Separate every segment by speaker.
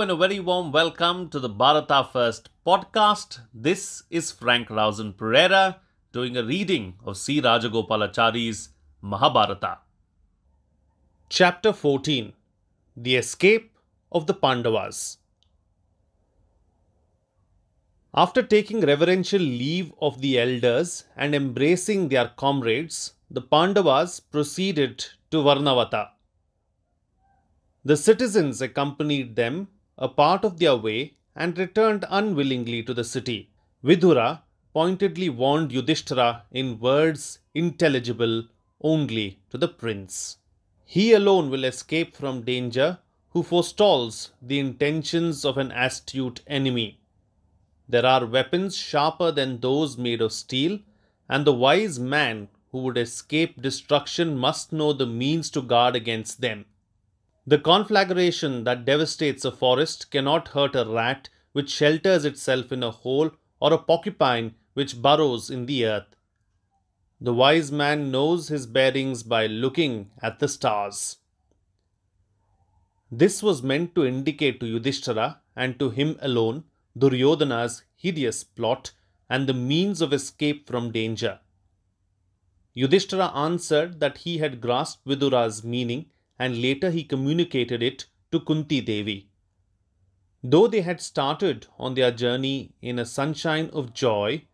Speaker 1: and a very warm welcome to the Bharata First podcast. This is Frank Rausen Pereira doing a reading of C. Rajagopalachari's Mahabharata. Chapter 14 The Escape of the Pandavas. After taking reverential leave of the elders and embracing their comrades, the Pandavas proceeded to Varnavata. The citizens accompanied them a part of their way and returned unwillingly to the city. Vidura pointedly warned Yudhishthira in words intelligible only to the prince. He alone will escape from danger who forestalls the intentions of an astute enemy. There are weapons sharper than those made of steel, and the wise man who would escape destruction must know the means to guard against them. The conflagration that devastates a forest cannot hurt a rat which shelters itself in a hole or a porcupine which burrows in the earth. The wise man knows his bearings by looking at the stars. This was meant to indicate to Yudhishthira and to him alone Duryodhana's hideous plot and the means of escape from danger. Yudhishthira answered that he had grasped Vidura's meaning and later he communicated it to Kunti Devi. Though they had started on their journey in a sunshine of joy,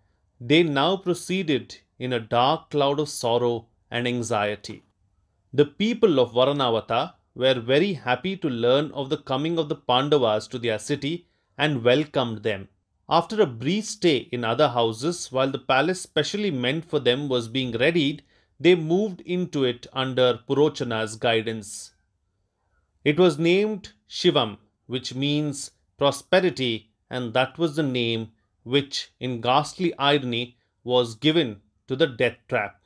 Speaker 1: they now proceeded in a dark cloud of sorrow and anxiety. The people of Varanavata were very happy to learn of the coming of the Pandavas to their city and welcomed them. After a brief stay in other houses while the palace specially meant for them was being readied, they moved into it under Purochana's guidance. It was named Shivam, which means prosperity, and that was the name which, in ghastly irony, was given to the death trap.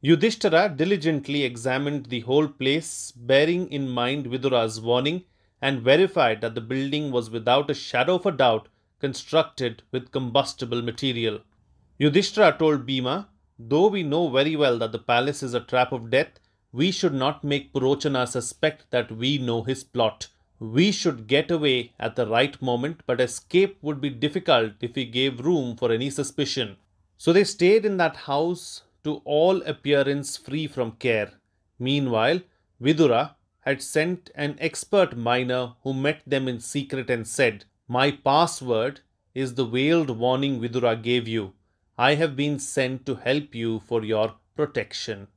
Speaker 1: Yudhishthira diligently examined the whole place, bearing in mind Vidura's warning, and verified that the building was without a shadow of a doubt constructed with combustible material. Yudhishthira told Bhima Though we know very well that the palace is a trap of death, we should not make Purochana suspect that we know his plot. We should get away at the right moment, but escape would be difficult if we gave room for any suspicion. So they stayed in that house to all appearance free from care. Meanwhile, Vidura had sent an expert miner who met them in secret and said, My password is the veiled warning Vidura gave you. I have been sent to help you for your protection.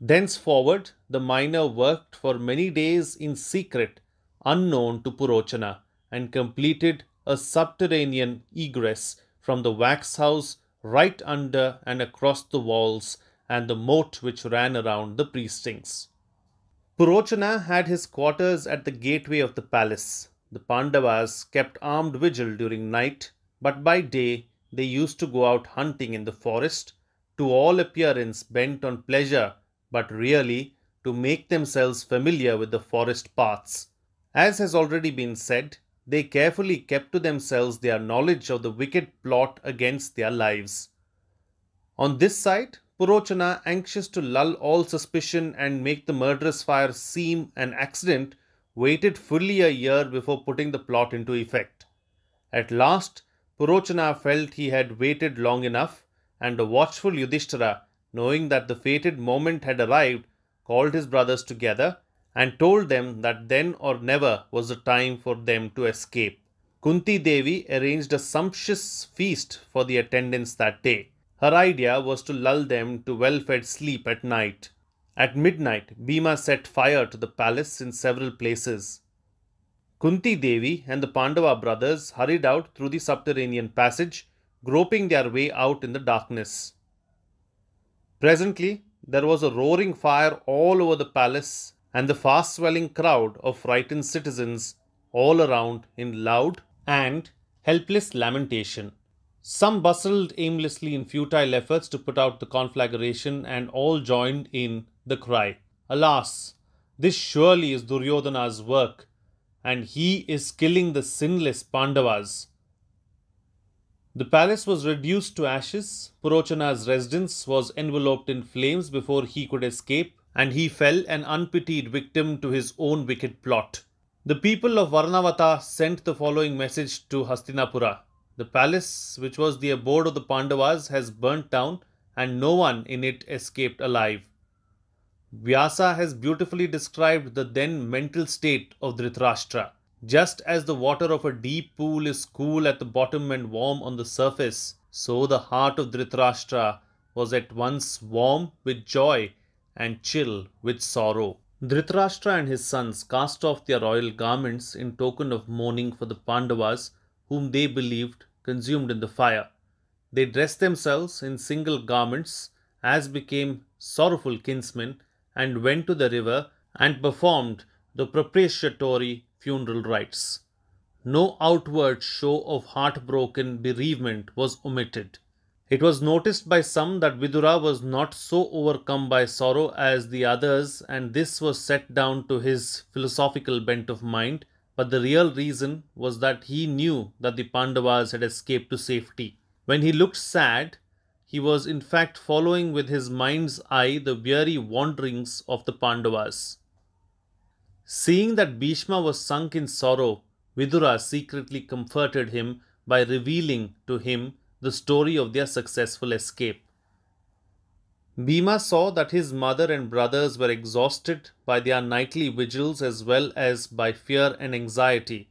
Speaker 1: Thenceforward, the miner worked for many days in secret, unknown to Purochana, and completed a subterranean egress from the wax house right under and across the walls and the moat which ran around the precincts. Purochana had his quarters at the gateway of the palace. The Pandavas kept armed vigil during night, but by day they used to go out hunting in the forest, to all appearance bent on pleasure, but really to make themselves familiar with the forest paths. As has already been said, they carefully kept to themselves their knowledge of the wicked plot against their lives. On this side, Purochana, anxious to lull all suspicion and make the murderous fire seem an accident, waited fully a year before putting the plot into effect. At last, Purochana felt he had waited long enough, and the watchful Yudhishthira, knowing that the fated moment had arrived, called his brothers together and told them that then or never was the time for them to escape. Kunti Devi arranged a sumptuous feast for the attendants that day. Her idea was to lull them to well fed sleep at night. At midnight, Bhima set fire to the palace in several places. Kunti Devi and the Pandava brothers hurried out through the subterranean passage, groping their way out in the darkness. Presently, there was a roaring fire all over the palace and the fast swelling crowd of frightened citizens all around in loud and helpless lamentation. Some bustled aimlessly in futile efforts to put out the conflagration, and all joined in the cry Alas, this surely is Duryodhana's work, and he is killing the sinless Pandavas. The palace was reduced to ashes, Purochana's residence was enveloped in flames before he could escape, and he fell an unpitied victim to his own wicked plot. The people of Varnavata sent the following message to Hastinapura. The palace, which was the abode of the Pandavas, has burnt down, and no one in it escaped alive. Vyasa has beautifully described the then mental state of Dhritarashtra. Just as the water of a deep pool is cool at the bottom and warm on the surface, so the heart of Dhritarashtra was at once warm with joy and chill with sorrow. Dhritarashtra and his sons cast off their royal garments in token of mourning for the Pandavas, whom they believed consumed in the fire. They dressed themselves in single garments, as became sorrowful kinsmen, and went to the river and performed the propitiatory funeral rites. No outward show of heartbroken bereavement was omitted. It was noticed by some that Vidura was not so overcome by sorrow as the others, and this was set down to his philosophical bent of mind, but the real reason was that he knew that the Pandavas had escaped to safety. When he looked sad, he was in fact following with his mind's eye the weary wanderings of the Pandavas. Seeing that Bhishma was sunk in sorrow, Vidura secretly comforted him by revealing to him the story of their successful escape. Bhima saw that his mother and brothers were exhausted by their nightly vigils as well as by fear and anxiety.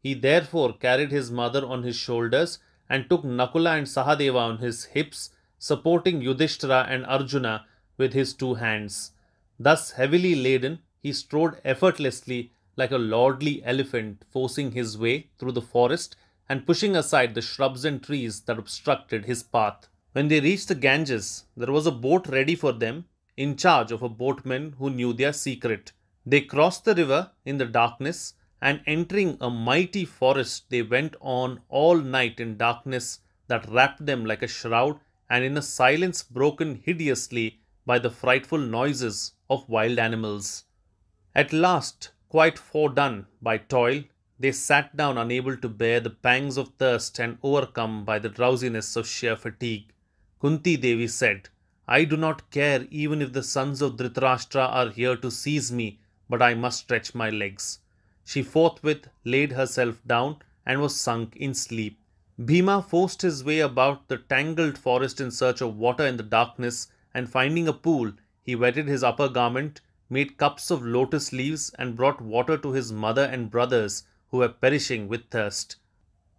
Speaker 1: He therefore carried his mother on his shoulders and took Nakula and Sahadeva on his hips supporting Yudhishthira and Arjuna with his two hands. Thus heavily laden, he strode effortlessly like a lordly elephant, forcing his way through the forest and pushing aside the shrubs and trees that obstructed his path. When they reached the Ganges, there was a boat ready for them, in charge of a boatman who knew their secret. They crossed the river in the darkness, and entering a mighty forest, they went on all night in darkness that wrapped them like a shroud and in a silence broken hideously by the frightful noises of wild animals. At last, quite foredone by toil, they sat down unable to bear the pangs of thirst and overcome by the drowsiness of sheer fatigue. Kunti Devi said, I do not care even if the sons of Dhritarashtra are here to seize me, but I must stretch my legs. She forthwith laid herself down and was sunk in sleep. Bhima forced his way about the tangled forest in search of water in the darkness, and finding a pool, he wetted his upper garment, made cups of lotus leaves, and brought water to his mother and brothers, who were perishing with thirst.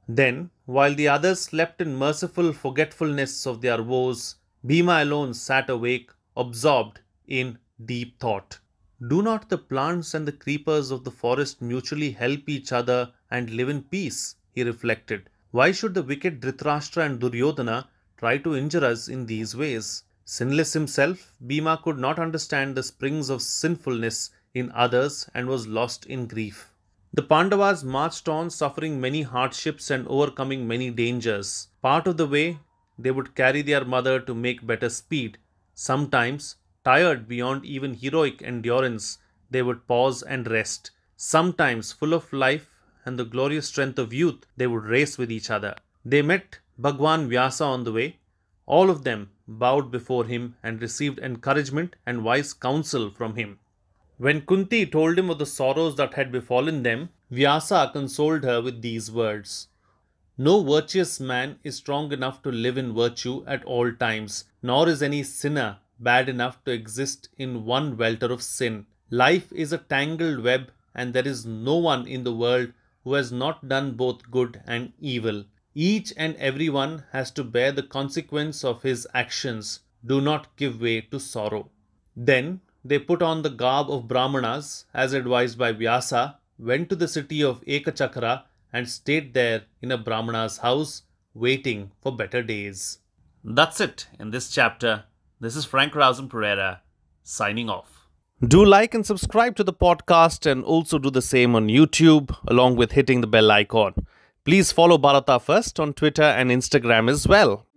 Speaker 1: Then, while the others slept in merciful forgetfulness of their woes, Bhima alone sat awake, absorbed in deep thought. Do not the plants and the creepers of the forest mutually help each other and live in peace? he reflected. Why should the wicked Dhritarashtra and Duryodhana try to injure us in these ways? Sinless himself, Bhima could not understand the springs of sinfulness in others and was lost in grief. The Pandavas marched on, suffering many hardships and overcoming many dangers. Part of the way, they would carry their mother to make better speed. Sometimes, tired beyond even heroic endurance, they would pause and rest. Sometimes, full of life, and the glorious strength of youth, they would race with each other. They met Bhagwan Vyasa on the way. All of them bowed before him and received encouragement and wise counsel from him. When Kunti told him of the sorrows that had befallen them, Vyasa consoled her with these words No virtuous man is strong enough to live in virtue at all times, nor is any sinner bad enough to exist in one welter of sin. Life is a tangled web, and there is no one in the world who has not done both good and evil. Each and every one has to bear the consequence of his actions. Do not give way to sorrow. Then they put on the garb of Brahmanas, as advised by Vyasa, went to the city of Ekachakra and stayed there in a Brahmana's house, waiting for better days. That's it in this chapter. This is Frank Rausen Pereira, signing off. Do like and subscribe to the podcast and also do the same on YouTube along with hitting the bell icon. Please follow Bharata First on Twitter and Instagram as well.